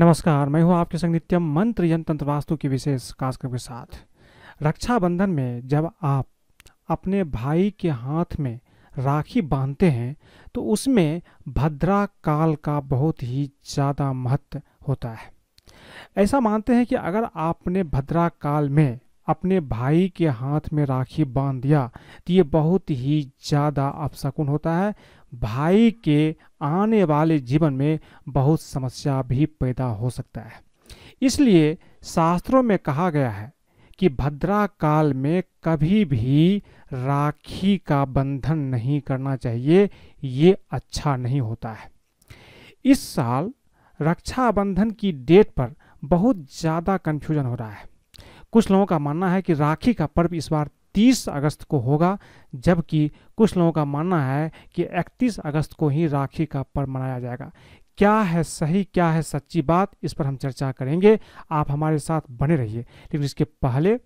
नमस्कार मैं हूं आपके संग नित्यम मंत्र यंत्र वास्तु के विशेष कार्यक्रम के साथ रक्षाबंधन में जब आप अपने भाई के हाथ में राखी बांधते हैं तो उसमें भद्रा काल का बहुत ही ज़्यादा महत्व होता है ऐसा मानते हैं कि अगर आपने भद्रा काल में अपने भाई के हाथ में राखी बांध दिया तो ये बहुत ही ज़्यादा अपशकुन होता है भाई के आने वाले जीवन में बहुत समस्या भी पैदा हो सकता है इसलिए शास्त्रों में कहा गया है कि भद्रा काल में कभी भी राखी का बंधन नहीं करना चाहिए ये अच्छा नहीं होता है इस साल रक्षाबंधन की डेट पर बहुत ज़्यादा कन्फ्यूजन हो रहा है कुछ लोगों का मानना है कि राखी का पर्व इस बार 30 अगस्त को होगा जबकि कुछ लोगों का मानना है कि 31 अगस्त को ही राखी का पर्व मनाया जाएगा क्या है सही क्या है सच्ची बात इस पर हम चर्चा करेंगे आप हमारे साथ बने रहिए लेकिन इसके पहले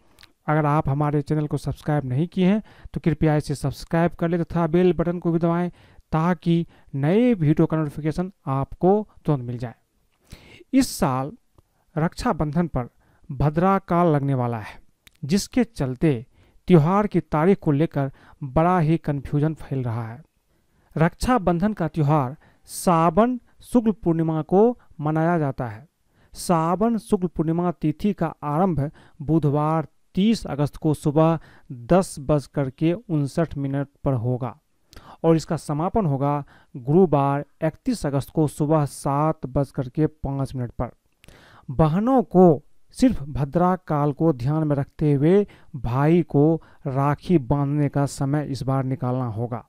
अगर आप हमारे चैनल को सब्सक्राइब नहीं किए हैं तो कृपया इसे सब्सक्राइब कर लें तथा बेल बटन को भी दबाएँ ताकि नए वीडियो का नोटिफिकेशन आपको तुरंत मिल जाए इस साल रक्षाबंधन पर भद्रा काल लगने वाला है जिसके चलते त्यौहार की तारीख को लेकर बड़ा ही कन्फ्यूजन फैल रहा है रक्षाबंधन का त्यौहार सावन शुक्ल पूर्णिमा को मनाया जाता है सावन शुक्ल पूर्णिमा तिथि का आरंभ बुधवार 30 अगस्त को सुबह दस बज करके उनसठ मिनट पर होगा और इसका समापन होगा गुरुवार 31 अगस्त को सुबह सात बज करके पाँच मिनट पर बहनों को सिर्फ भद्रा काल को ध्यान में रखते हुए भाई को राखी बांधने का समय इस बार निकालना होगा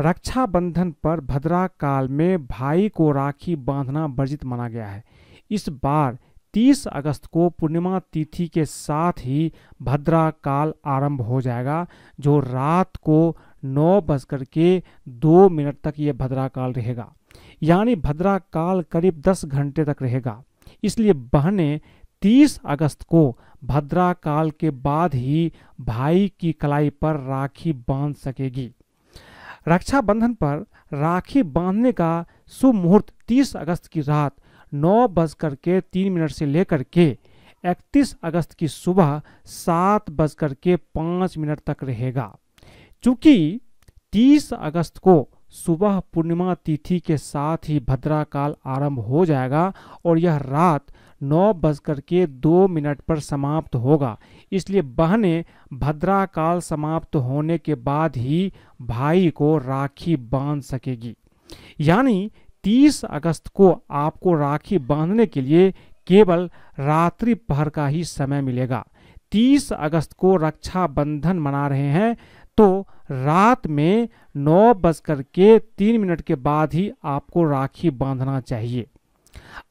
रक्षा बंधन पर भद्रा काल में भाई को राखी बांधना वर्जित माना गया है इस बार 30 अगस्त को पूर्णिमा तिथि के साथ ही भद्रा काल आरंभ हो जाएगा जो रात को नौ बजकर के दो मिनट तक ये भद्रा काल रहेगा यानी भद्रा काल करीब 10 घंटे तक रहेगा इसलिए बहनें 30 अगस्त को भद्रा काल के बाद ही भाई की कलाई पर राखी बांध सकेगी रक्षाबंधन पर राखी बांधने का शुभ मुहूर्त 30 अगस्त की रात नौ बजकर के तीन मिनट से लेकर के 31 अगस्त की सुबह सात बजकर के पाँच मिनट तक रहेगा चूंकि 30 अगस्त को सुबह पूर्णिमा तिथि के साथ ही भद्रा काल आरंभ हो जाएगा और यह रात नौ बजकर के दो मिनट पर समाप्त होगा इसलिए बहने भद्रा काल समाप्त होने के बाद ही भाई को राखी बांध सकेगी यानी 30 अगस्त को आपको राखी बांधने के लिए केवल रात्रि पहर का ही समय मिलेगा 30 अगस्त को रक्षा बंधन मना रहे हैं तो रात में नौ बजकर के तीन मिनट के बाद ही आपको राखी बांधना चाहिए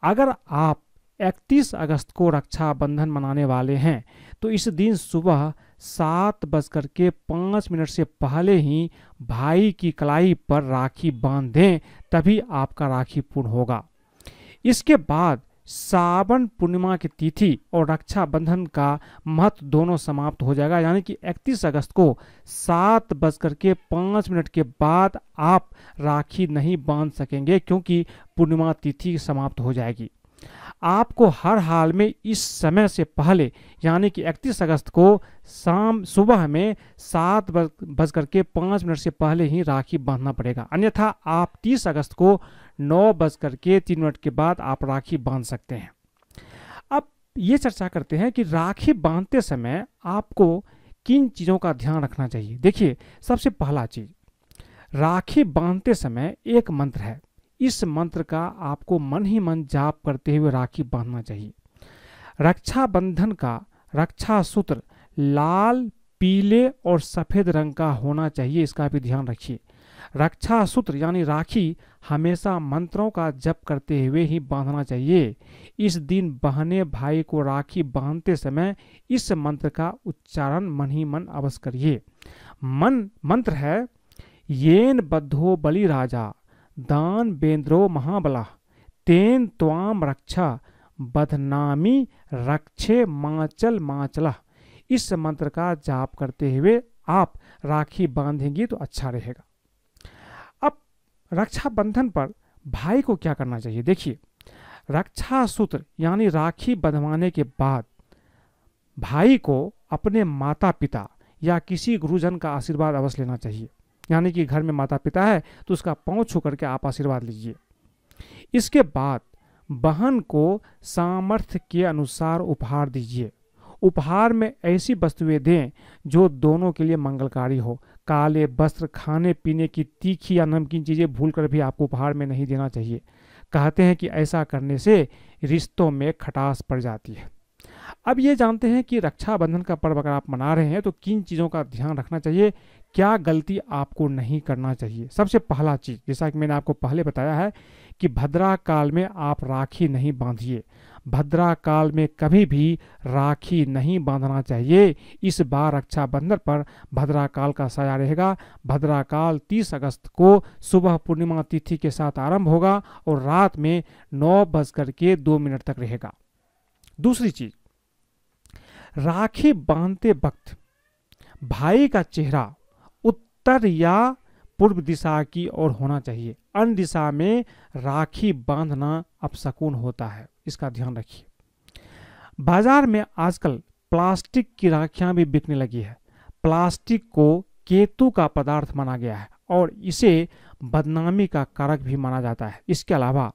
अगर आप 31 अगस्त को रक्षाबंधन मनाने वाले हैं तो इस दिन सुबह सात बजकर के पाँच मिनट से पहले ही भाई की कलाई पर राखी बांध दें तभी आपका राखी पूर्ण होगा इसके बाद सावन पूर्णिमा की तिथि और रक्षाबंधन का महत्व दोनों समाप्त हो जाएगा यानी कि 31 अगस्त को सात बजकर के पाँच मिनट के बाद आप राखी नहीं बांध सकेंगे क्योंकि पूर्णिमा तिथि समाप्त हो जाएगी आपको हर हाल में इस समय से पहले यानी कि 31 अगस्त को शाम सुबह में सात बज करके पाँच मिनट से पहले ही राखी बांधना पड़ेगा अन्यथा आप 30 अगस्त को नौ बज करके तीन मिनट के बाद आप राखी बांध सकते हैं अब ये चर्चा करते हैं कि राखी बांधते समय आपको किन चीज़ों का ध्यान रखना चाहिए देखिए सबसे पहला चीज़ राखी बांधते समय एक मंत्र है इस मंत्र का आपको मन ही मन जाप करते हुए राखी बांधना चाहिए रक्षाबंधन का रक्षा सूत्र लाल पीले और सफ़ेद रंग का होना चाहिए इसका भी ध्यान रखिए रक्षा सूत्र यानी राखी हमेशा मंत्रों का जप करते हुए ही बांधना चाहिए इस दिन बहने भाई को राखी बांधते समय इस मंत्र का उच्चारण मन ही मन अवश्य करिए मन मंत्र है येन बद्धो बलि राजा दान बेंद्रो महाबला तेन त्वाम रक्षा बदनामी रक्षे माचल माचला इस मंत्र का जाप करते हुए आप राखी बांधेंगी तो अच्छा रहेगा अब रक्षाबंधन पर भाई को क्या करना चाहिए देखिए रक्षा सूत्र यानी राखी बंधवाने के बाद भाई को अपने माता पिता या किसी गुरुजन का आशीर्वाद अवश्य लेना चाहिए यानी कि घर में माता पिता है तो उसका पाँव छू करके आप आशीर्वाद लीजिए इसके बाद बहन को सामर्थ्य के अनुसार उपहार दीजिए उपहार में ऐसी वस्तुएं दें जो दोनों के लिए मंगलकारी हो काले वस्त्र खाने पीने की तीखी या नमकीन चीज़ें भूल कर भी आपको उपहार में नहीं देना चाहिए कहते हैं कि ऐसा करने से रिश्तों में खटास पड़ जाती है अब ये जानते हैं कि रक्षाबंधन का पर्व अगर आप मना रहे हैं तो किन चीज़ों का ध्यान रखना चाहिए क्या गलती आपको नहीं करना चाहिए सबसे पहला चीज़ जैसा कि मैंने आपको पहले बताया है कि भद्रा काल में आप राखी नहीं बांधिए भद्रा काल में कभी भी राखी नहीं बांधना चाहिए इस बार रक्षाबंधन पर भद्रा काल का साया रहेगा भद्रा काल 30 अगस्त को सुबह पूर्णिमा तिथि के साथ आरंभ होगा और रात में नौ बजकर के दो मिनट तक रहेगा दूसरी चीज राखी बांधते वक्त भाई का चेहरा उत्तर या पूर्व दिशा की ओर होना चाहिए अन्य दिशा में राखी बांधना अपशकुन होता है इसका ध्यान रखिए बाजार में आजकल प्लास्टिक की राखियां भी बिकने लगी है प्लास्टिक को केतु का पदार्थ माना गया है और इसे बदनामी का कारक भी माना जाता है इसके अलावा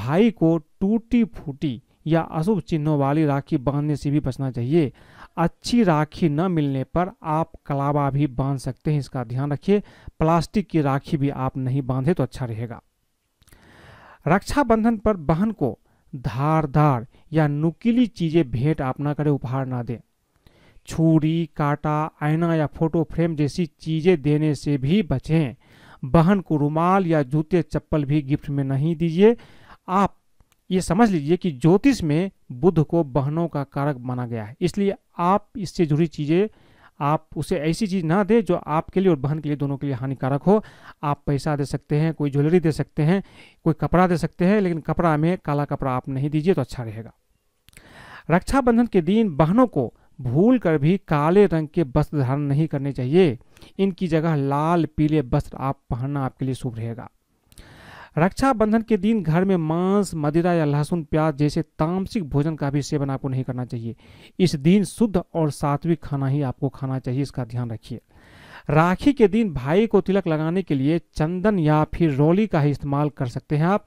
भाई को टूटी फूटी या अशुभ चिन्हों वाली राखी बांधने से भी बचना चाहिए अच्छी राखी न मिलने पर आप कलावा भी बांध सकते हैं इसका ध्यान रखिए प्लास्टिक की राखी भी आप नहीं बांधे तो अच्छा रहेगा रक्षाबंधन पर बहन को धार या नुकीली चीज़ें भेंट आप ना करें उपहार ना दें छुरी काटा आईना या फोटो फ्रेम जैसी चीज़ें देने से भी बचें बहन को रुमाल या जूते चप्पल भी गिफ्ट में नहीं दीजिए आप ये समझ लीजिए कि ज्योतिष में बुध को बहनों का कारक माना गया है इसलिए आप इससे जुड़ी चीज़ें आप उसे ऐसी चीज़ ना दें जो आपके लिए और बहन के लिए दोनों के लिए हानिकारक हो आप पैसा दे सकते हैं कोई ज्वेलरी दे सकते हैं कोई कपड़ा दे सकते हैं लेकिन कपड़ा में काला कपड़ा आप नहीं दीजिए तो अच्छा रहेगा रक्षाबंधन के दिन बहनों को भूल कर भी काले रंग के वस्त्र धारण नहीं करने चाहिए इनकी जगह लाल पीले वस्त्र आप पहनना आपके लिए शुभ रहेगा रक्षाबंधन के दिन घर में मांस मदिरा या लहसुन प्याज जैसे तामसिक भोजन का भी सेवन आपको नहीं करना चाहिए इस दिन शुद्ध और सात्विक खाना ही आपको खाना चाहिए इसका ध्यान रखिए राखी के दिन भाई को तिलक लगाने के लिए चंदन या फिर रोली का ही इस्तेमाल कर सकते हैं आप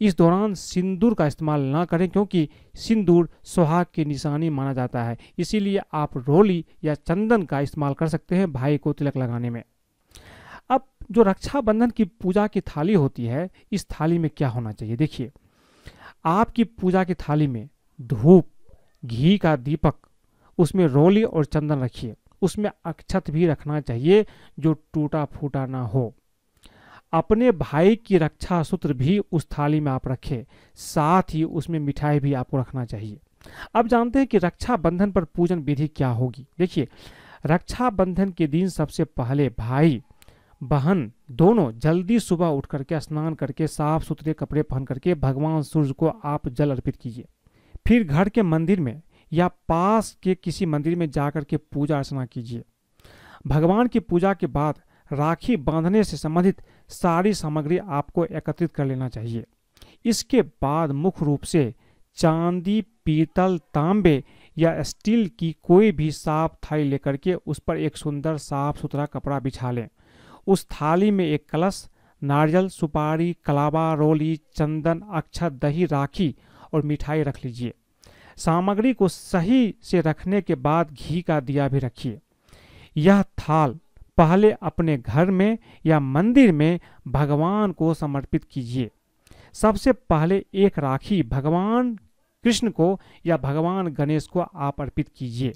इस दौरान सिंदूर का इस्तेमाल ना करें क्योंकि सिंदूर सुहाग की निशानी माना जाता है इसीलिए आप रोली या चंदन का इस्तेमाल कर सकते हैं भाई को तिलक लगाने में जो रक्षाबंधन की पूजा की थाली होती है इस थाली में क्या होना चाहिए देखिए आपकी पूजा की थाली में धूप घी का दीपक उसमें रोली और चंदन रखिए उसमें अक्षत भी रखना चाहिए जो टूटा फूटा ना हो अपने भाई की रक्षा सूत्र भी उस थाली में आप रखें साथ ही उसमें मिठाई भी आपको रखना चाहिए अब जानते हैं कि रक्षाबंधन पर पूजन विधि क्या होगी देखिए रक्षाबंधन के दिन सबसे पहले भाई बहन दोनों जल्दी सुबह उठ करके स्नान करके साफ सुथरे कपड़े पहन करके भगवान सूर्य को आप जल अर्पित कीजिए फिर घर के मंदिर में या पास के किसी मंदिर में जा के पूजा अर्चना कीजिए भगवान की पूजा के बाद राखी बांधने से संबंधित सारी सामग्री आपको एकत्रित कर लेना चाहिए इसके बाद मुख्य रूप से चांदी पीतल तांबे या स्टील की कोई भी साफ थाई लेकर के उस पर एक सुंदर साफ सुथरा कपड़ा बिछा लें उस थाली में एक कलश नारियल सुपारी कलावा रोली चंदन अक्षत दही राखी और मिठाई रख लीजिए सामग्री को सही से रखने के बाद घी का दिया भी रखिए यह थाल पहले अपने घर में या मंदिर में भगवान को समर्पित कीजिए सबसे पहले एक राखी भगवान कृष्ण को या भगवान गणेश को आप अर्पित कीजिए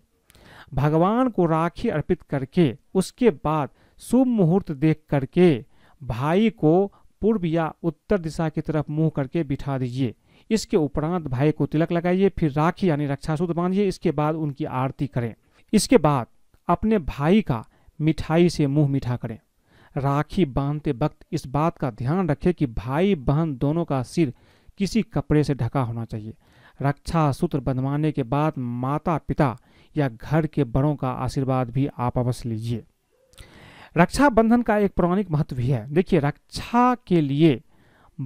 भगवान को राखी अर्पित करके उसके बाद शुभ मुहूर्त देख करके भाई को पूर्व या उत्तर दिशा की तरफ मुंह करके बिठा दीजिए इसके उपरांत भाई को तिलक लगाइए फिर राखी यानी रक्षासूत्र बांधिए इसके बाद उनकी आरती करें इसके बाद अपने भाई का मिठाई से मुंह मीठा करें राखी बांधते वक्त इस बात का ध्यान रखें कि भाई बहन दोनों का सिर किसी कपड़े से ढका होना चाहिए रक्षा सूत्र बनवाने के बाद माता पिता या घर के बड़ों का आशीर्वाद भी आप अवश्य लीजिए रक्षाबंधन का एक पौराणिक महत्व भी है देखिए रक्षा के लिए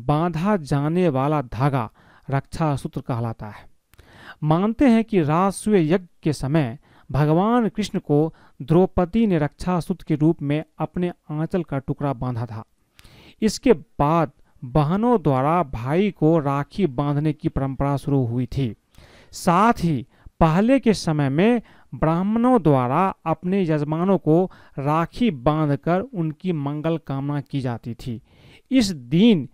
बांधा जाने वाला धागा रक्षा सूत्र कहलाता है मानते हैं कि राजस्व यज्ञ के समय भगवान कृष्ण को द्रौपदी ने रक्षा सूत्र के रूप में अपने आंचल का टुकड़ा बांधा था इसके बाद बहनों द्वारा भाई को राखी बांधने की परंपरा शुरू हुई थी साथ ही पहले के समय में ब्राह्मणों द्वारा अपने यजमानों को राखी बांधकर उनकी मंगल कामना की जाती थी इस दिन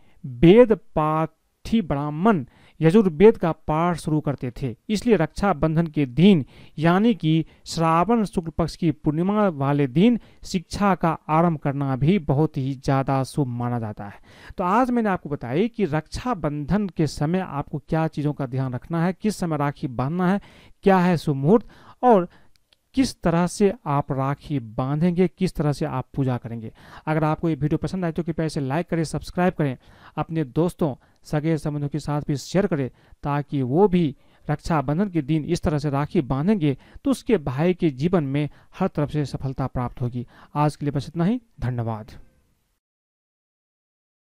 वेद पाठी ब्राह्मण यजुर्वेद का पाठ शुरू करते थे इसलिए रक्षाबंधन के दिन यानी कि श्रावण शुक्ल पक्ष की पूर्णिमा वाले दिन शिक्षा का आरंभ करना भी बहुत ही ज़्यादा शुभ माना जाता है तो आज मैंने आपको बताई कि रक्षाबंधन के समय आपको क्या चीज़ों का ध्यान रखना है किस समय राखी बांधना है क्या है शुभ मुहूर्त और किस तरह से आप राखी बांधेंगे किस तरह से आप पूजा करेंगे अगर आपको ये वीडियो पसंद आए तो कृपया इसे लाइक करें सब्सक्राइब करें अपने दोस्तों सगे संबंधों के साथ भी शेयर करें ताकि वो भी रक्षाबंधन के दिन इस तरह से राखी बांधेंगे तो उसके भाई के जीवन में हर तरफ से सफलता प्राप्त होगी आज के लिए बस इतना ही धन्यवाद